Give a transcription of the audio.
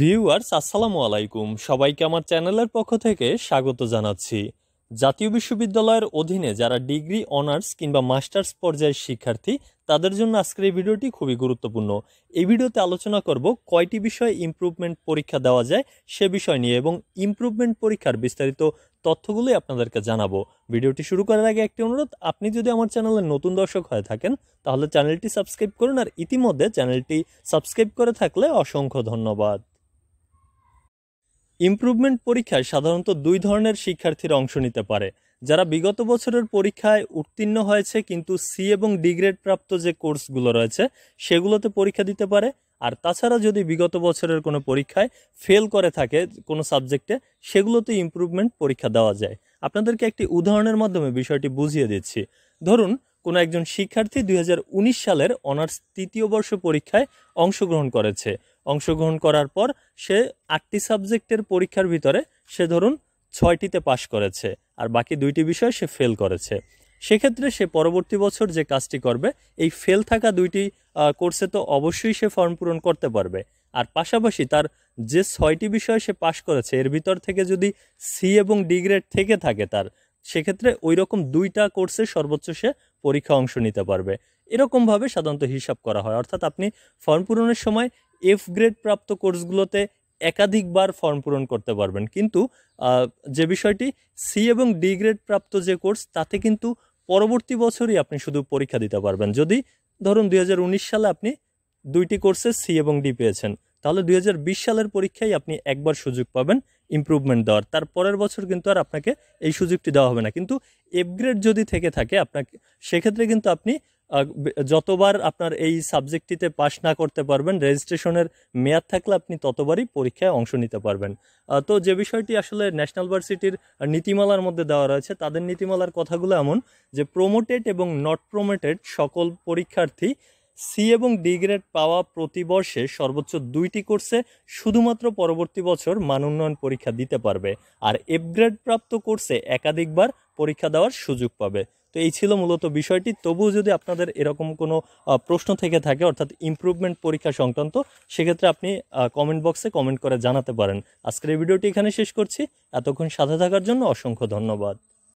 viewers আসসালামু আলাইকুম সবাইকে আমার চ্যানেলের পক্ষ থেকে স্বাগত জানাচ্ছি জাতীয় বিশ্ববিদ্যালয়ের অধীনে যারা ডিগ্রি অনার্স কিংবা মাস্টার্স পর্যায়ের শিক্ষার্থী তাদের জন্য আজকের এই ভিডিওটি খুবই গুরুত্বপূর্ণ এই ভিডিওতে আলোচনা করব কয়টি বিষয়ে ইমপ্রুভমেন্ট পরীক্ষা দেওয়া যায় সে বিষয় নিয়ে এবং ইমপ্রুভমেন্ট পরীক্ষার বিস্তারিত তথ্যগুলোই আপনাদেরকে জানাবো ভিডিওটি শুরু করার আগে একটি অনুরোধ আপনি যদি আমার চ্যানেলে নতুন দর্শক হয়ে থাকেন তাহলে চ্যানেলটি সাবস্ক্রাইব করুন আর ইতিমধ্যে চ্যানেলটি সাবস্ক্রাইব করে থাকলে অসংখ্য ধন্যবাদ ইমপ্রুভমেন্ট পরীক্ষায় সাধারণত দুই ধরনের শিক্ষার্থীরা অংশ নিতে পারে যারা বিগত বছরের পরীক্ষায় উত্তীর্ণ হয়েছে কিন্তু সি এবং ডি গ্রেড প্রাপ্ত যে কোর্সগুলো রয়েছে সেগুলোতে পরীক্ষা দিতে পারে আর তাছাড়া যদি বিগত বছরের কোনো পরীক্ষায় ফেল করে থাকে কোনো সাবজেক্টে সেগুলোতে ইমপ্রুভমেন্ট পরীক্ষা দেওয়া যায় আপনাদেরকে একটি উদাহরণের মাধ্যমে বিষয়টি বুঝিয়ে দিচ্ছি ধরুন কোনো একজন শিক্ষার্থী দুই সালের অনার্স তৃতীয় বর্ষ পরীক্ষায় অংশগ্রহণ করেছে অংশগ্রহণ করার পর সে আটটি সাবজেক্টের পরীক্ষার ভিতরে সে ধরুন ছয়টিতে পাশ করেছে আর বাকি দুইটি বিষয় সে ফেল করেছে সেক্ষেত্রে সে পরবর্তী বছর যে কাজটি করবে এই ফেল থাকা দুইটি কোর্সে তো অবশ্যই সে ফর্ম পূরণ করতে পারবে আর পাশাপাশি তার যে ছয়টি বিষয় সে পাশ করেছে এর ভিতর থেকে যদি সি এবং ডিগ্রেড থেকে থাকে তার সেক্ষেত্রে ওই রকম দুইটা কোর্সে সর্বোচ্চ সে পরীক্ষা অংশ নিতে পারবে এরকমভাবে সাধারণত হিসাব করা হয় অর্থাৎ আপনি ফর্ম পূরণের সময় এফ গ্রেড প্রাপ্ত কোর্সগুলোতে একাধিকবার ফর্ম পূরণ করতে পারবেন কিন্তু যে বিষয়টি সি এবং ডি গ্রেড প্রাপ্ত যে কোর্স তাতে কিন্তু পরবর্তী বছরই আপনি শুধু পরীক্ষা দিতে পারবেন যদি ধরুন দু সালে আপনি দুইটি কোর্সে সি এবং ডি পেয়েছেন তাহলে দুই সালের পরীক্ষায় আপনি একবার সুযোগ পাবেন ইম্প্রুভমেন্ট দেওয়ার তার পরের বছর কিন্তু আর আপনাকে এই সুযোগটি দেওয়া হবে না কিন্তু এপগ্রেড যদি থেকে থাকে আপনাকে সেক্ষেত্রে কিন্তু আপনি যতবার আপনার এই সাবজেক্টটিতে পাশ না করতে পারবেন রেজিস্ট্রেশনের মেয়াদ থাকলে আপনি ততবারই পরীক্ষায় অংশ নিতে পারবেন তো যে বিষয়টি আসলে ন্যাশনাল ভার্সিটির নীতিমালার মধ্যে দেওয়া রয়েছে তাদের নীতিমালার কথাগুলো এমন যে প্রোমোটেড এবং নট প্রোমোটেড সকল পরীক্ষার্থী সি এবং ডি গ্রেড পাওয়া প্রতি বর্ষে সর্বোচ্চ দুইটি কোর্সে শুধুমাত্র পরবর্তী বছর মান উন্নয়ন পরীক্ষা দিতে পারবে আর এফ গ্রেড প্রাপ্ত কোর্সে একাধিকবার পরীক্ষা দেওয়ার সুযোগ পাবে তো এই ছিল মূলত বিষয়টি তবুও যদি আপনাদের এরকম কোনো প্রশ্ন থেকে থাকে অর্থাৎ ইম্প্রুভমেন্ট পরীক্ষা সংক্রান্ত সেক্ষেত্রে আপনি কমেন্ট বক্সে কমেন্ট করে জানাতে পারেন আজকের এই ভিডিওটি এখানে শেষ করছি এতক্ষণ সাথে থাকার জন্য অসংখ্য ধন্যবাদ